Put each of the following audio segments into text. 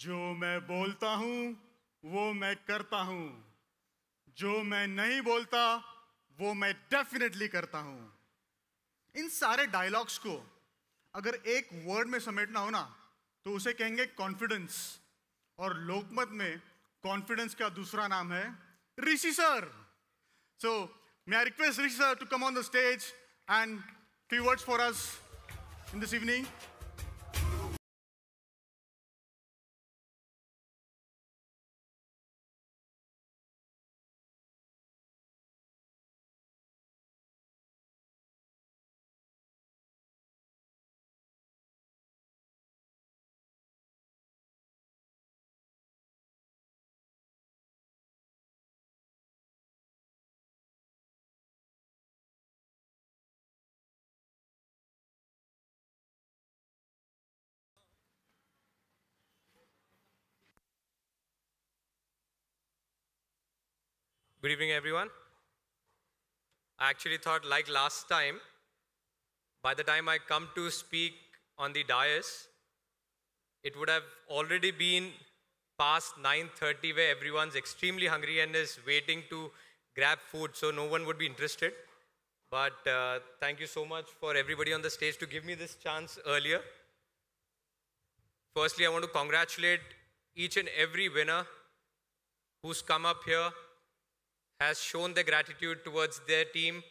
जो मैं बोलता हूं वो मैं करता हूं जो मैं नहीं बोलता वो मैं डेफिनेटली करता हूं इन सारे डायलॉग्स को अगर एक वर्ड में समेटना हो ना तो उसे कहेंगे कॉन्फिडेंस और लोकमत में कॉन्फिडेंस का दूसरा नाम है Rishi sir so may I request Rishi sir to come on the stage and few words for us in this evening Good evening, everyone. I actually thought, like last time, by the time I come to speak on the dais, it would have already been past 9.30 where everyone's extremely hungry and is waiting to grab food, so no one would be interested. But uh, thank you so much for everybody on the stage to give me this chance earlier. Firstly, I want to congratulate each and every winner who's come up here has shown their gratitude towards their team,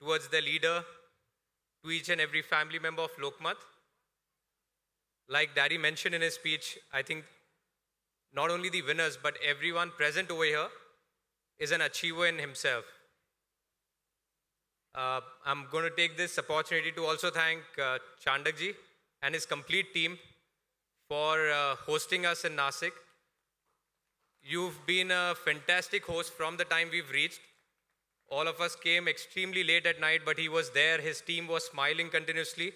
towards their leader, to each and every family member of Lokmat. Like Daddy mentioned in his speech, I think not only the winners, but everyone present over here is an achiever in himself. Uh, I'm going to take this opportunity to also thank uh, Chandakji and his complete team for uh, hosting us in Nasik. You've been a fantastic host from the time we've reached. All of us came extremely late at night, but he was there. His team was smiling continuously.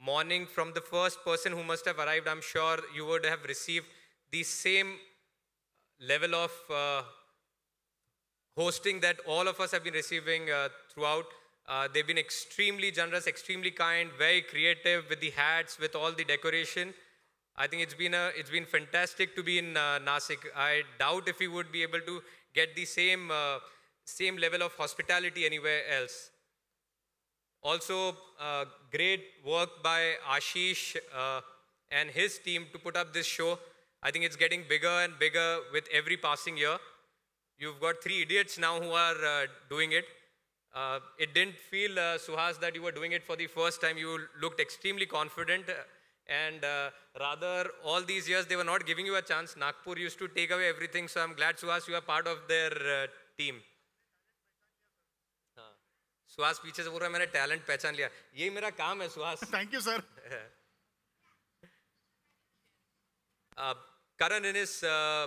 Morning, from the first person who must have arrived, I'm sure you would have received the same level of uh, hosting that all of us have been receiving uh, throughout. Uh, they've been extremely generous, extremely kind, very creative with the hats, with all the decoration. I think it's been, a, it's been fantastic to be in uh, Nasik. I doubt if we would be able to get the same, uh, same level of hospitality anywhere else. Also, uh, great work by Ashish uh, and his team to put up this show. I think it's getting bigger and bigger with every passing year. You've got three idiots now who are uh, doing it. Uh, it didn't feel, Suhas, that you were doing it for the first time. You looked extremely confident and uh, rather all these years they were not giving you a chance. Nagpur used to take away everything, so I'm glad, Suhas, you are part of their uh, team. Suhas पीछे have बोल रहा है मैंने talent पहचान लिया ये मेरा काम है Karan in his uh,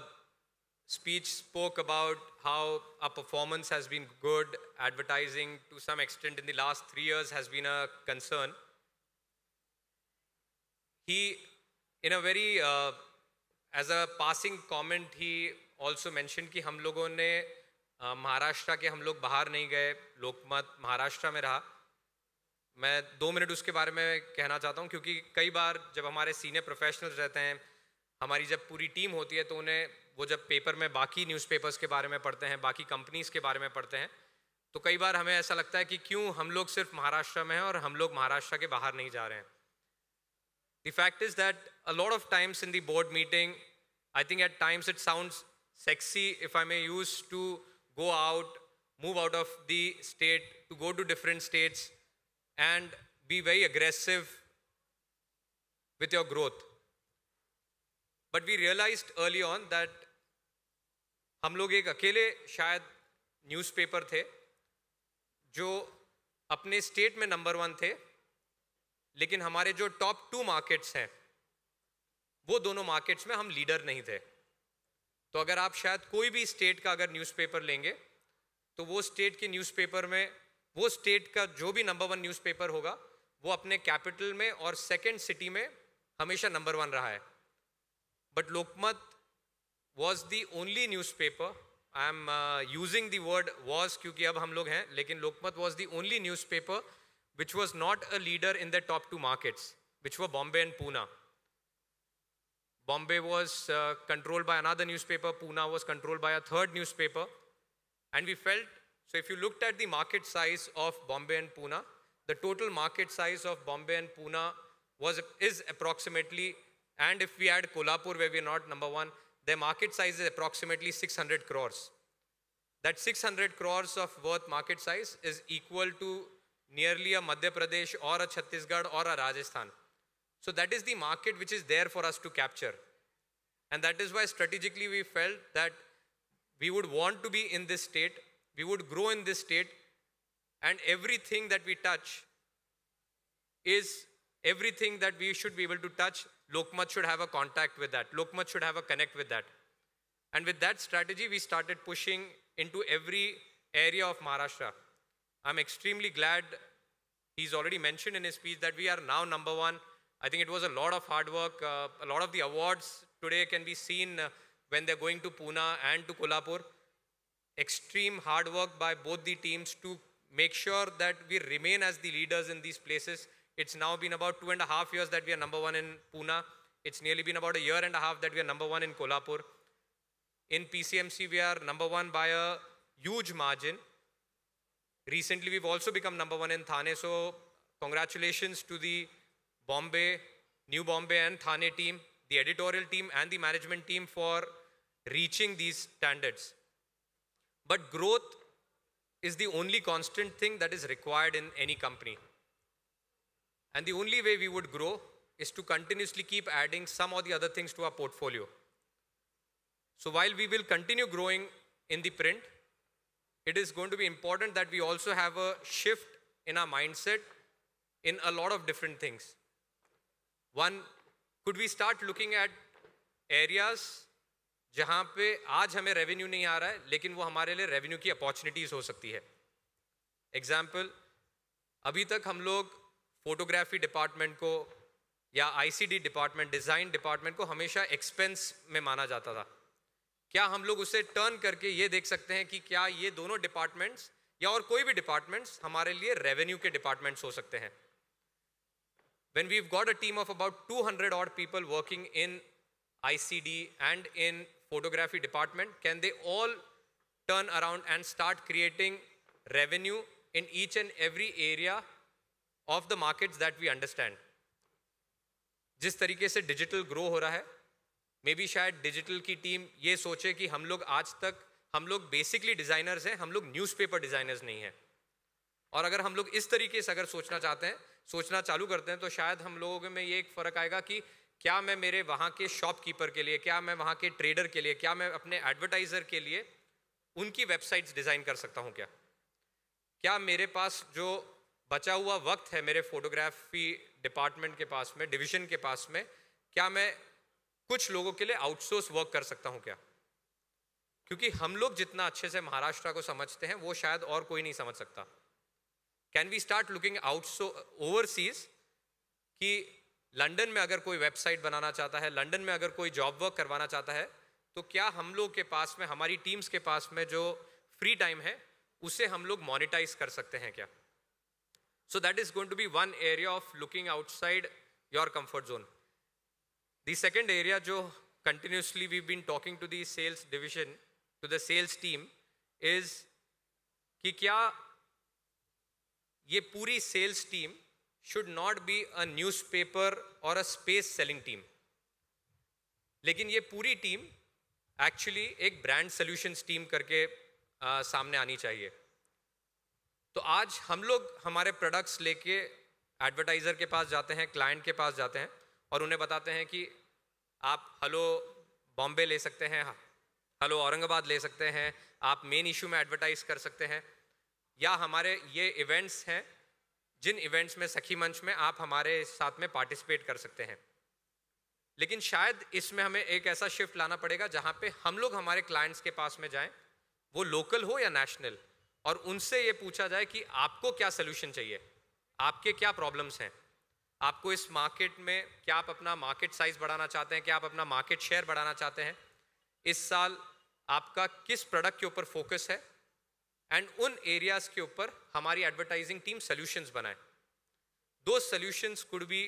speech spoke about how our performance has been good, advertising to some extent in the last three years has been a concern. He, in a very, uh, as a passing comment, he also mentioned कि हम लोगों ने uh, Maharashtra के हम लोग बाहर नहीं गए लोकमत महाराष्ट्र में रहा मैं दो मिनट उसके बारे में कहना चाहता हूँ क्योंकि कई बार जब हमारे सीनियर प्रोफेशनल्स रहते हैं हमारी जब पूरी टीम होती है तो उन्हें वो जब पेपर में बाकी न्यूज़पेपर्स के बारे में पढ़ते हैं बाकी कंपनीज़ के बारे में पढ़ते हैं तो कई बार हमें ऐसा लगता है कि क्यों हम लोग सिर्फ महाराष्ट्र में हैं और हम लोग महाराष्ट्र के बाहर नहीं जा रहे हैं The fact is that a lot of times in the board meeting, I think at times it sounds sexy, if I may use, to go out, move out of the state, to go to different states, and be very aggressive with your growth. But we realized early on that हम लोग एक अकेले शायद newspaper थे जो अपने state में number one थे लेकिन हमारे जो टॉप टू मार्केट्स हैं वो दोनों मार्केट्स में हम लीडर नहीं थे तो अगर आप शायद कोई भी स्टेट का अगर न्यूज़पेपर लेंगे तो वो स्टेट के न्यूज़पेपर में वो स्टेट का जो भी नंबर वन न्यूज़पेपर होगा वो अपने कैपिटल में और सेकेंड सिटी में हमेशा नंबर वन रहा है but Lokmat was the only newspaper I am using the word was क्योंकि अब हम लोग हैं लेकिन Lokmat was the only newspaper which was not a leader in the top two markets, which were Bombay and Pune. Bombay was uh, controlled by another newspaper, Pune was controlled by a third newspaper. And we felt, so if you looked at the market size of Bombay and Pune, the total market size of Bombay and Pune was, is approximately, and if we add Kolhapur where we're not number one, their market size is approximately 600 crores. That 600 crores of worth market size is equal to nearly a Madhya Pradesh or a Chhattisgarh or a Rajasthan. So that is the market which is there for us to capture. And that is why strategically we felt that we would want to be in this state, we would grow in this state, and everything that we touch is everything that we should be able to touch. Lokmat should have a contact with that, Lokmat should have a connect with that. And with that strategy, we started pushing into every area of Maharashtra. I'm extremely glad he's already mentioned in his speech that we are now number one. I think it was a lot of hard work. Uh, a lot of the awards today can be seen uh, when they're going to Pune and to Kolhapur. Extreme hard work by both the teams to make sure that we remain as the leaders in these places. It's now been about two and a half years that we are number one in Pune. It's nearly been about a year and a half that we are number one in Kolhapur. In PCMC, we are number one by a huge margin. Recently, we've also become number one in Thane. So, congratulations to the Bombay, New Bombay and Thane team, the editorial team and the management team for reaching these standards. But growth is the only constant thing that is required in any company. And the only way we would grow is to continuously keep adding some or the other things to our portfolio. So while we will continue growing in the print, it is going to be important that we also have a shift in our mindset in a lot of different things. One, could we start looking at areas जहाँ पे आज हमें revenue नहीं आ रहा है लेकिन वो हमारे लिए रेवेन्यू की अपॉर्चुनिटीज़ हो सकती है एग्जाम्पल अभी तक हम लोग फोटोग्राफी डिपार्टमेंट को या आईसीडी डिपार्टमेंट डिज़ाइन डिपार्टमेंट को हमेशा एक्सपेंस में माना जाता था क्या हम लोग उसे टर्न करके ये देख सकते हैं कि क्या ये दोनों डिपार्टमेंट्स या और कोई भी डिपार्टमेंट्स हमारे लिए रेवेन्यू के डिपार्टमेंट्स हो सकते हैं when we got a team of about two hundred odd people working in I C D and in photography department can they all turn around and start creating revenue in each and every area of the market that we understand जिस तरीके से digital grow हो रहा है maybe शायद digital की team ये सोचे कि हम लोग आज तक हम लोग बेसिकली डिज़ाइनर्स हैं हम लोग न्यूज़पेपर डिज़ाइनर्स नहीं हैं और अगर हम लोग इस तरीके से अगर सोचना चाहते हैं सोचना चालू करते हैं तो शायद हम लोगों में ये एक फ़र्क आएगा कि क्या मैं मेरे वहाँ के शॉपकीपर के लिए क्या मैं वहाँ के ट्रेडर के लिए क्या मैं अपने एडवर्टाइज़र के लिए उनकी वेबसाइट्स डिज़ाइन कर सकता हूँ क्या क्या मेरे पास जो बचा हुआ वक्त है मेरे फोटोग्राफी डिपार्टमेंट के पास में डिवीज़न के पास में क्या मैं कुछ लोगों के लिए आउटसोर्स वर्क कर सकता हूं क्या क्योंकि हम लोग जितना अच्छे से महाराष्ट्र को समझते हैं वो शायद और कोई नहीं समझ सकता can we start looking outside overseas कि लंदन में अगर कोई वेबसाइट बनाना चाहता है लंदन में अगर कोई जॉब वर्क करवाना चाहता है तो क्या हम लोग के पास में हमारी टीम्स के पास में जो फ्री टाइम है उसे हम लोग मोनिटाइज कर सकते हैं क्या so that is going to be one area of looking outside your comfort zone The second area, Joe, continuously we've been talking to the sales division, to the sales team, is कि क्या ये पूरी sales team should not be a newspaper और a space selling team लेकिन ये पूरी team actually एक brand solutions team करके आ, सामने आनी चाहिए तो आज हम लोग हमारे प्रोडक्ट्स लेके एडवर्टाइज़र के पास जाते हैं क्लाइंट के पास जाते हैं और उन्हें बताते हैं कि आप हेलो बॉम्बे ले सकते हैं हेलो हाँ। औरंगाबाद ले सकते हैं आप मेन इशू में एडवर्टाइज कर सकते हैं या हमारे ये इवेंट्स हैं जिन इवेंट्स में सखी मंच में आप हमारे साथ में पार्टिसिपेट कर सकते हैं लेकिन शायद इसमें हमें एक ऐसा शिफ्ट लाना पड़ेगा जहाँ पे हम लोग हमारे क्लाइंट्स के पास में जाएं वो लोकल हो या नेशनल और उनसे ये पूछा जाए कि आपको क्या सोल्यूशन चाहिए आपके क्या प्रॉब्लम्स हैं आपको इस मार्केट में क्या आप अपना मार्केट साइज बढ़ाना चाहते हैं क्या आप अपना मार्केट शेयर बढ़ाना चाहते हैं इस साल आपका किस प्रोडक्ट के ऊपर फोकस है एंड उन एरियाज के ऊपर हमारी एडवर्टाइजिंग टीम सोल्यूशंस बनाए दो solutions could be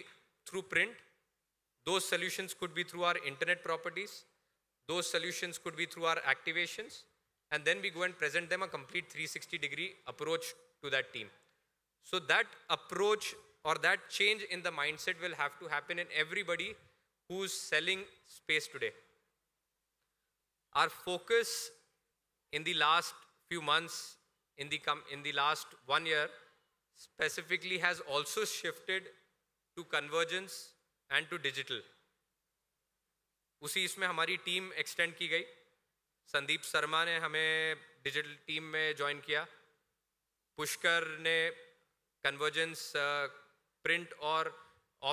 through print दो solutions could be through our internet properties दो solutions could be through our activations and then we go and present them a three 360 degree approach to that team so that approach or that change in the mindset will have to happen in everybody who's selling space today. Our focus in the last few months, in the, in the last one year, specifically has also shifted to convergence and to digital. उसी इसमें हमारी team extend की गई संदीप शर्मा ने हमें digital team में join किया पुष्कर ने कन्वर्जेंस प्रिंट और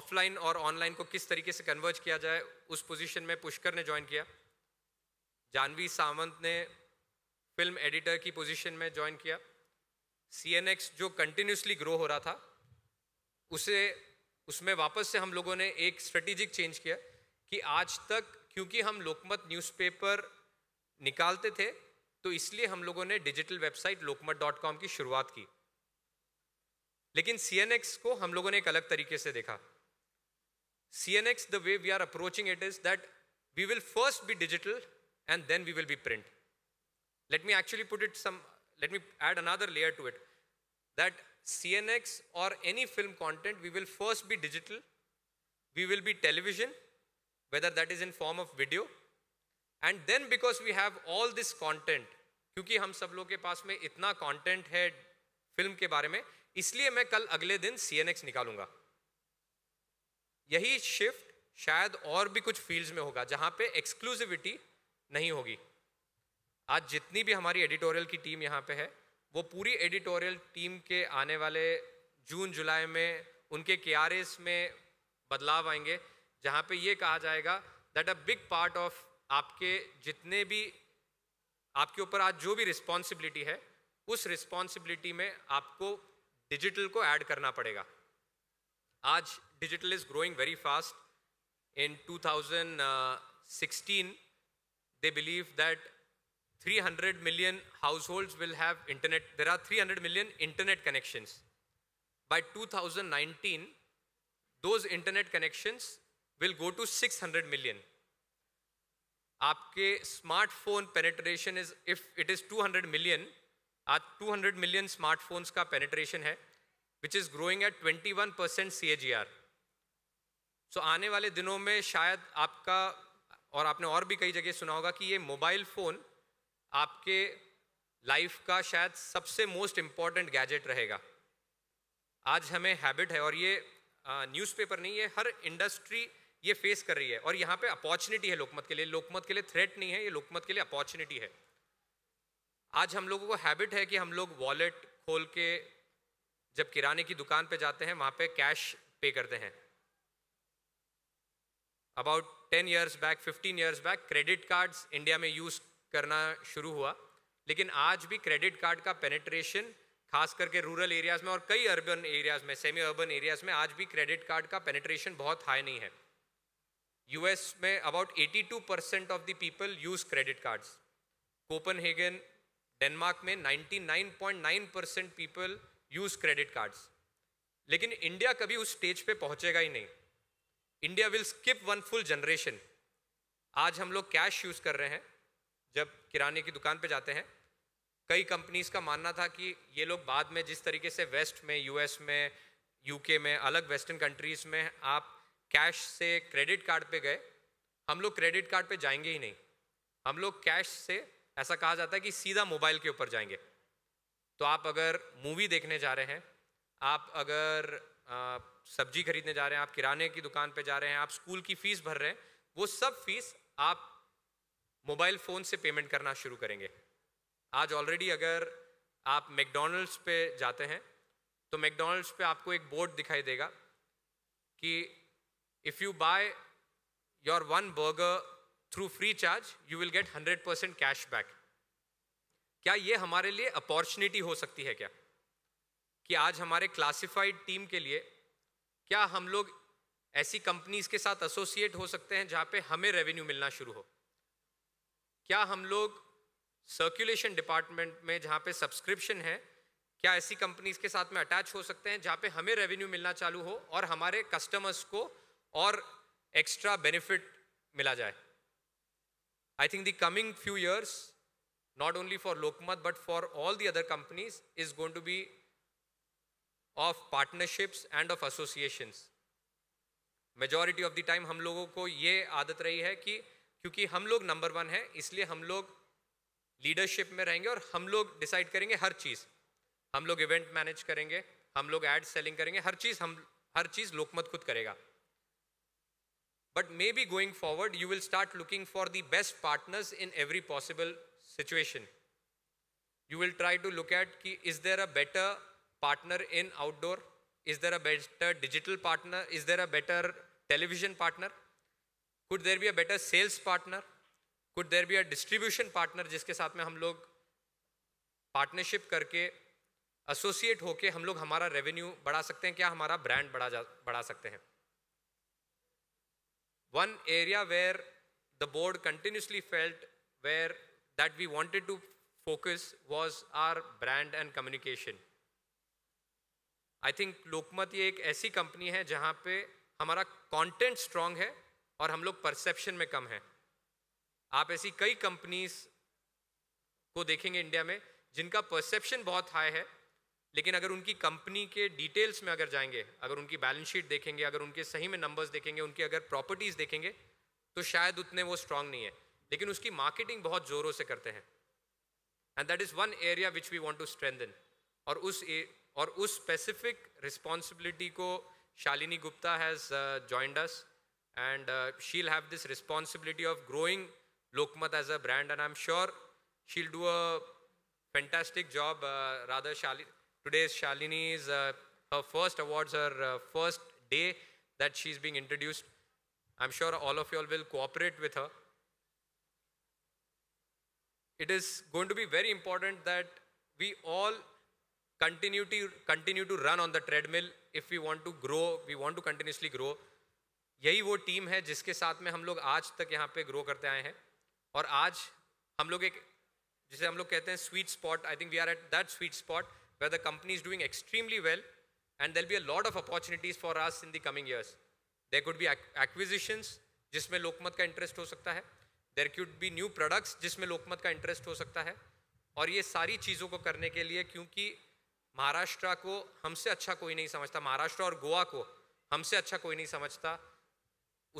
ऑफलाइन और ऑनलाइन को किस तरीके से कन्वर्ज किया जाए उस पोजीशन में पुष्कर ने ज्वाइन किया जानवी सावंत ने फिल्म एडिटर की पोजीशन में ज्वाइन किया सी जो कंटिन्यूसली ग्रो हो रहा था उसे उसमें वापस से हम लोगों ने एक स्ट्रेटेजिक चेंज किया कि आज तक क्योंकि हम लोकमत न्यूज़पेपर निकालते थे तो इसलिए हम लोगों ने digital website Lokmat dot com की शुरुआत की लेकिन सीएनएक्स को हम लोगों ने एक अलग तरीके से देखा सीएनएक्स the way we are approaching it is that we will first be digital and then we will be print let me actually put it some let me add another layer to it that cnx or any film content we will first be digital we will be television whether that is in form of video and then because we have all this content क्योंकि हम सब लोग के पास में इतना content है film के बारे में इसलिए मैं कल अगले दिन सी निकालूंगा यही शिफ्ट शायद और भी कुछ फील्ड्स में होगा जहां पे एक्सक्लूसिविटी नहीं होगी आज जितनी भी हमारी एडिटोरियल की टीम यहाँ पे है वो पूरी एडिटोरियल टीम के आने वाले जून जुलाई में उनके के में बदलाव आएंगे जहाँ पे ये कहा जाएगा that a big part of आपके जितने भी आपके ऊपर आज जो भी रिस्पॉन्सिबिलिटी है उस रिस्पॉन्सिबिलिटी में आपको डिजिटल को ऐड करना पड़ेगा आज digital is growing very fast in 2016 they believe that 300 million household will have internet there are 300 million internet connections thousand nineteen those internet connections will go to six hundred million आपके smartphone penetration is if it is two hundred million आज 200 million smartphones का penetration है which is growing at 21 percent see so आने वाले दिनों में शायद आपका और आपने और भी कई जगह सुना होगा कि ये मोबाइल फ़ोन आपके लाइफ का शायद सबसे मोस्ट इम्पॉर्टेंट गैजेट रहेगा आज हमें हैबिट है और ये न्यूज़पेपर नहीं है हर इंडस्ट्री ये फेस कर रही है और यहाँ पे अपॉर्चुनिटी है लोकमत के लिए लोकमत के लिए थ्रेट नहीं है ये लोकमत के लिए अपॉर्चुनिटी है आज हम लोगों को हैबिट है कि हम लोग वॉलेट खोल के जब किराने की दुकान पे जाते हैं वहाँ पे कैश पे करते हैं about ten years back fifteen years back credit cards India में यूज़ करना शुरू हुआ लेकिन आज भी क्रेडिट कार्ड का पेनेट्रेशन खास करके रूरल एरियाज़ में और कई अर्बन एरियाज़ में सेमी अर्बन एरियाज़ में आज भी क्रेडिट कार्ड का पेनेट्रेशन बहुत हाई नहीं है यूएस में about 82 percent of the people use credit cards हेगन डेनमार्क में 99.9 percent people use credit cards लेकिन इंडिया कभी उस स्टेज पे पहुंचेगा ही नहीं India will skip one full generation आज हम लोग कैश यूज़ कर रहे हैं जब किराने की दुकान पे जाते हैं कई कंपनीज का मानना था कि ये लोग बाद में जिस तरीके से वेस्ट में यूएस में यूके में अलग वेस्टर्न कंट्रीज में आप कैश से क्रेडिट कार्ड पे गए हम लोग क्रेडिट कार्ड पे जाएंगे ही नहीं हम लोग कैश से ऐसा कहा जाता है कि सीधा मोबाइल के ऊपर जाएंगे तो आप अगर मूवी देखने जा रहे हैं आप अगर सब्जी खरीदने जा रहे हैं आप किराने की दुकान पर जा रहे हैं आप स्कूल की फ़ीस भर रहे हैं वो सब फीस आप मोबाइल फ़ोन से पेमेंट करना शुरू करेंगे आज ऑलरेडी अगर आप मैकडोनल्ड्स पे जाते हैं तो मैकडोनल्ड्स पे आपको एक बोर्ड दिखाई देगा कि if you buy your one burger through Freecharge you will get 100 percent cash back क्या ये हमारे लिए अपॉर्चुनिटी हो सकती है क्या कि आज हमारे क्लासिफाइड टीम के लिए क्या हम लोग ऐसी कंपनीज के साथ एसोसिएट हो सकते हैं जहाँ पे हमें रेवेन्यू मिलना शुरू हो क्या हम लोग सर्कुलेशन डिपार्टमेंट में जहाँ पे सब्सक्रिप्शन है क्या ऐसी कंपनीज के साथ में अटैच हो सकते हैं जहाँ पे हमें रेवेन्यू मिलना चालू हो और हमारे कस्टमर्स को और एक्स्ट्रा बेनिफिट मिला जाए I think the coming few years, not only for Lokmat but for all the other companies, is going to be of partnerships and of associations. Majority of the time हम लोगों को ये आदत रही है कि क्योंकि हम लोग नंबर वन हैं इसलिए हम लोग लीडरशिप में रहेंगे और हम लोग डिसाइड करेंगे हर चीज़ हम लोग इवेंट मैनेज करेंगे हम लोग एड सेलिंग करेंगे हर चीज़ हम हर चीज़ लोकमत खुद करेगा but maybe going forward, you will start looking for the best partners in every possible situation. You will try to look at ki, is there a better partner in outdoor? Is there a better digital partner? Is there a better television partner? Could there be a better sales partner? Could there be a distribution partner jiske sath mein hum log partnership करके associate होके हम लोग हमारा revenue बढ़ा सकते हैं क्या हमारा ब्रांड बढ़ा जा बढ़ा सकते हैं One area where the board continuously felt where that we wanted to focus was our brand and communication. i think lokmat ye ek aisi company hai jahan pe hamara content strong hai aur hum log perception mein kam hai aap aisi kai companies को देखेंगे India में जिनका perception बहुत high है लेकिन अगर उनकी company के डिटेल्स में अगर जाएंगे अगर उनकी बैलेंस शीट देखेंगे अगर उनके सही में नंबर्स देखेंगे उनकी अगर प्रॉपर्टीज़ देखेंगे तो शायद उतने वो स्ट्रांग नहीं है लेकिन उसकी मार्केटिंग बहुत ज़ोरों से करते हैं and that is one area which we want to strengthen और उस ए, और उस स्पेसिफिक रिस्पॉन्सिबिलिटी को Shalini Gupta has joined us and she'll have this responsibility of growing Lokmat as a brand and I am sure she'll do a fantastic job Radha शाली Today, Shalini's uh, her first awards, her uh, first day that she's being introduced. I'm sure all of you all will cooperate with her. It is going to be very important that we all continue to, continue to run on the treadmill if we want to grow, we want to continuously grow. यही वो team है जिसके साथ में हम लोग आज तक यहाँ पे ग्रो करते आए हैं और आज हम लोग एक जिसे हम लोग कहते हैं sweet spot I think we are at that sweet spot where the company is doing extremely well and there'll be a lot of opportunities for us in the coming years. There could be acquisitions जिसमें लोकमत का interest हो सकता है there could be new products जिसमें लोकमत का interest हो सकता है और ये सारी चीज़ों को करने के लिए क्योंकि महाराष्ट्र को हमसे अच्छा कोई नहीं समझता महाराष्ट्र और गोवा को हमसे अच्छा कोई नहीं समझता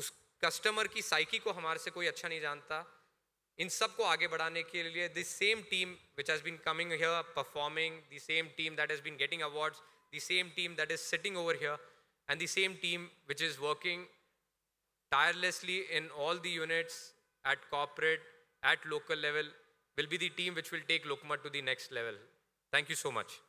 उस कस्टमर की साइकी को हमारे से कोई अच्छा नहीं जानता इन सब आगे बढ़ाने के लिए this same team which has been coming here performing the same team that has been getting awards the same team that is sitting over here and the same team which is working tirelessly in all the units at corporate, at local level, will be the team which will take Lokmat to the next level. Thank you so much.